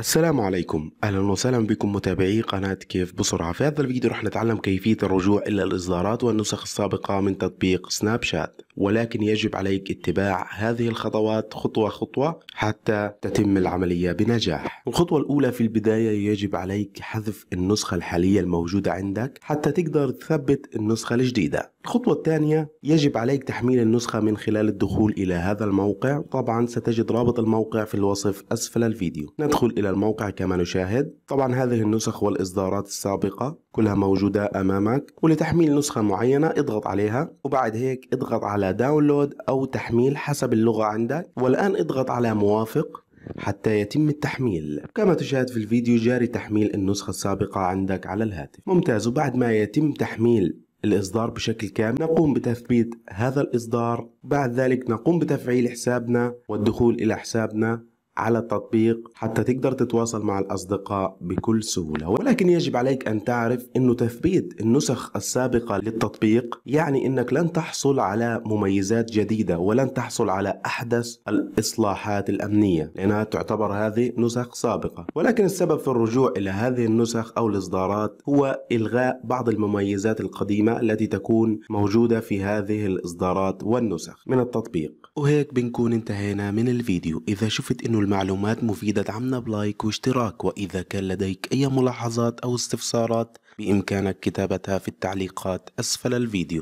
السلام عليكم اهلا وسهلا بكم متابعي قناة كيف بسرعة في هذا الفيديو رح نتعلم كيفية الرجوع الى الاصدارات والنسخ السابقة من تطبيق سناب شات ولكن يجب عليك اتباع هذه الخطوات خطوة خطوة حتى تتم العملية بنجاح الخطوة الاولى في البداية يجب عليك حذف النسخة الحالية الموجودة عندك حتى تقدر تثبت النسخة الجديدة الخطوة الثانية يجب عليك تحميل النسخة من خلال الدخول إلى هذا الموقع طبعا ستجد رابط الموقع في الوصف أسفل الفيديو ندخل إلى الموقع كما نشاهد طبعا هذه النسخ والإصدارات السابقة كلها موجودة أمامك ولتحميل نسخة معينة اضغط عليها وبعد هيك اضغط على داونلود أو تحميل حسب اللغة عندك والآن اضغط على موافق حتى يتم التحميل كما تشاهد في الفيديو جاري تحميل النسخة السابقة عندك على الهاتف ممتاز وبعد ما يتم تحميل الإصدار بشكل كامل نقوم بتثبيت هذا الإصدار بعد ذلك نقوم بتفعيل حسابنا والدخول إلى حسابنا على التطبيق حتى تقدر تتواصل مع الأصدقاء بكل سهولة ولكن يجب عليك أن تعرف أنه تثبيت النسخ السابقة للتطبيق يعني أنك لن تحصل على مميزات جديدة ولن تحصل على أحدث الإصلاحات الأمنية لأنها تعتبر هذه نسخ سابقة ولكن السبب في الرجوع إلى هذه النسخ أو الإصدارات هو إلغاء بعض المميزات القديمة التي تكون موجودة في هذه الإصدارات والنسخ من التطبيق وهيك بنكون انتهينا من الفيديو إذا شفت أنه المعلومات مفيدة دعمنا بلايك واشتراك وإذا كان لديك أي ملاحظات أو استفسارات بإمكانك كتابتها في التعليقات أسفل الفيديو